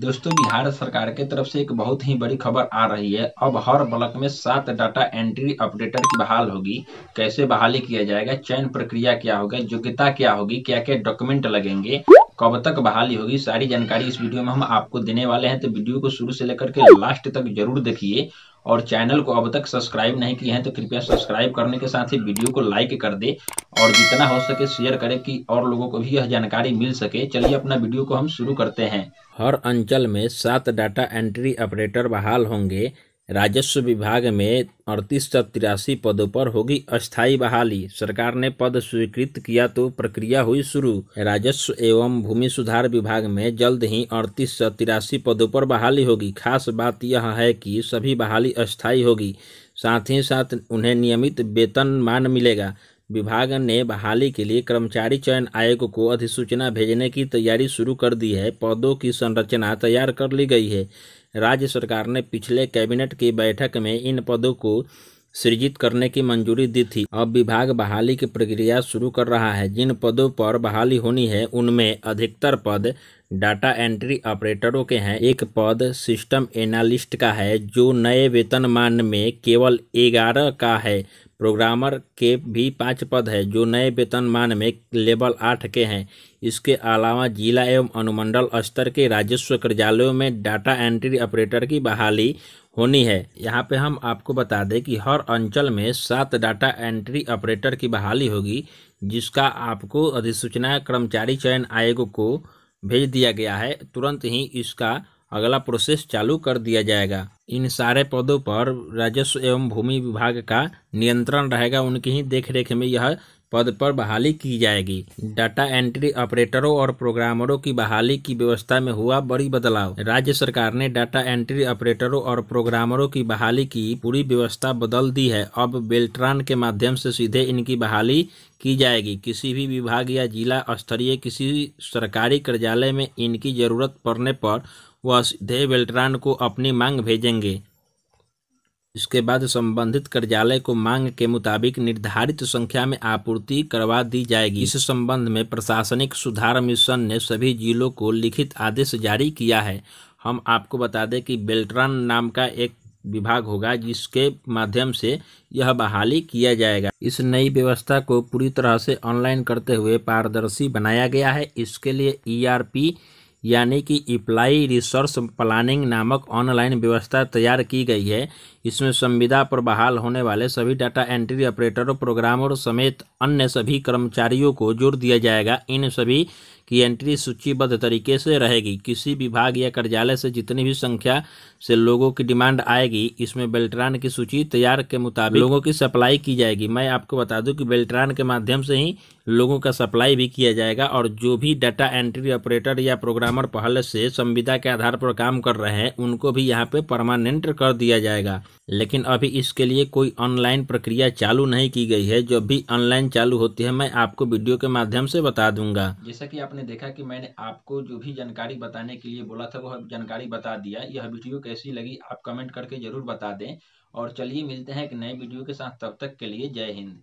दोस्तों बिहार सरकार के तरफ से एक बहुत ही बड़ी खबर आ रही है अब हर ब्लॉक में सात डाटा एंट्री अपडेटर की बहाल होगी कैसे बहाली किया जाएगा चयन प्रक्रिया क्या होगा योग्यता क्या होगी क्या क्या डॉक्यूमेंट लगेंगे कब तक बहाली होगी सारी जानकारी इस वीडियो में हम आपको देने वाले हैं तो वीडियो को शुरू से लेकर के लास्ट तक जरूर देखिए और चैनल को अब तक सब्सक्राइब नहीं किए हैं तो कृपया सब्सक्राइब करने के साथ ही वीडियो को लाइक कर दे और जितना हो सके शेयर करें कि और लोगों को भी यह जानकारी मिल सके चलिए अपना वीडियो को हम शुरू करते हैं हर अंचल में सात डाटा एंट्री ऑपरेटर बहाल होंगे राजस्व विभाग में अड़तीस सौ तिरासी पदों पर होगी अस्थायी बहाली सरकार ने पद स्वीकृत किया तो प्रक्रिया हुई शुरू राजस्व एवं भूमि सुधार विभाग में जल्द ही अड़तीस सौ तिरासी पदों पर बहाली होगी खास बात यह है कि सभी बहाली अस्थायी होगी साथ ही साथ उन्हें नियमित वेतन मान मिलेगा विभाग ने बहाली के लिए कर्मचारी चयन आयोग को अधिसूचना भेजने की तैयारी शुरू कर दी है पदों की संरचना तैयार कर ली गई है राज्य सरकार ने पिछले कैबिनेट की बैठक में इन पदों को सृजित करने की मंजूरी दी थी अब विभाग बहाली की प्रक्रिया शुरू कर रहा है जिन पदों पर बहाली होनी है उनमें अधिकतर पद डाटा एंट्री ऑपरेटरों के हैं एक पद सिस्टम एनालिस्ट का है जो नए वेतनमान में केवल ग्यारह का है प्रोग्रामर के भी पाँच पद हैं जो नए वेतन मान में लेवल आठ के हैं इसके अलावा जिला एवं अनुमंडल स्तर के राजस्व कार्यालयों में डाटा एंट्री ऑपरेटर की बहाली होनी है यहाँ पे हम आपको बता दें कि हर अंचल में सात डाटा एंट्री ऑपरेटर की बहाली होगी जिसका आपको अधिसूचना कर्मचारी चयन आयोग को भेज दिया गया है तुरंत ही इसका अगला प्रोसेस चालू कर दिया जाएगा इन सारे पदों पर राजस्व एवं भूमि विभाग का नियंत्रण रहेगा उनकी ही देखरेख में यह पद पर बहाली की जाएगी डाटा एंट्री ऑपरेटरों और प्रोग्रामरों की बहाली की व्यवस्था में हुआ बड़ी बदलाव राज्य सरकार ने डाटा एंट्री ऑपरेटरों और प्रोग्रामरों की बहाली की पूरी व्यवस्था बदल दी है अब बेल्ट्रान के माध्यम से सीधे इनकी बहाली की जाएगी किसी भी विभाग या जिला स्तरीय किसी सरकारी कार्यालय में इनकी जरूरत पड़ने पर सीधे बेल्ट्रान को अपनी मांग भेजेंगे इसके बाद संबंधित कार्यालय को मांग के मुताबिक निर्धारित संख्या में आपूर्ति करवा दी जाएगी इस संबंध में प्रशासनिक सुधार मिशन ने सभी जिलों को लिखित आदेश जारी किया है हम आपको बता दें कि बेल्ट्रान नाम का एक विभाग होगा जिसके माध्यम से यह बहाली किया जाएगा इस नई व्यवस्था को पूरी तरह से ऑनलाइन करते हुए पारदर्शी बनाया गया है इसके लिए ई e यानी कि इप्लाई रिसर्च प्लानिंग नामक ऑनलाइन व्यवस्था तैयार की गई है इसमें संविदा पर बहाल होने वाले सभी डाटा एंट्री ऑपरेटरों प्रोग्रामरों समेत अन्य सभी कर्मचारियों को जोड़ दिया जाएगा इन सभी की एंट्री सूचीबद्ध तरीके से रहेगी किसी विभाग या कार्यालय से जितनी भी संख्या से लोगों की डिमांड आएगी इसमें बेल्ट्रान की सूची तैयार के मुताबिक लोगों की सप्लाई की जाएगी मैं आपको बता दूं कि बेल्ट्रान के माध्यम से ही लोगों का सप्लाई भी किया जाएगा और जो भी डाटा एंट्री ऑपरेटर या प्रोग्रामर पहले से संविदा के आधार पर काम कर रहे हैं उनको भी यहाँ पे परमानेंट कर दिया जाएगा लेकिन अभी इसके लिए कोई ऑनलाइन प्रक्रिया चालू नहीं की गई है जो भी ऑनलाइन चालू होती है मैं आपको वीडियो के माध्यम से बता दूंगा जैसा कि आपने देखा कि मैंने आपको जो भी जानकारी बताने के लिए बोला था वह जानकारी बता दिया यह वीडियो कैसी लगी आप कमेंट करके जरूर बता दें और चलिए मिलते हैं एक नए वीडियो के साथ तब तक के लिए जय हिंद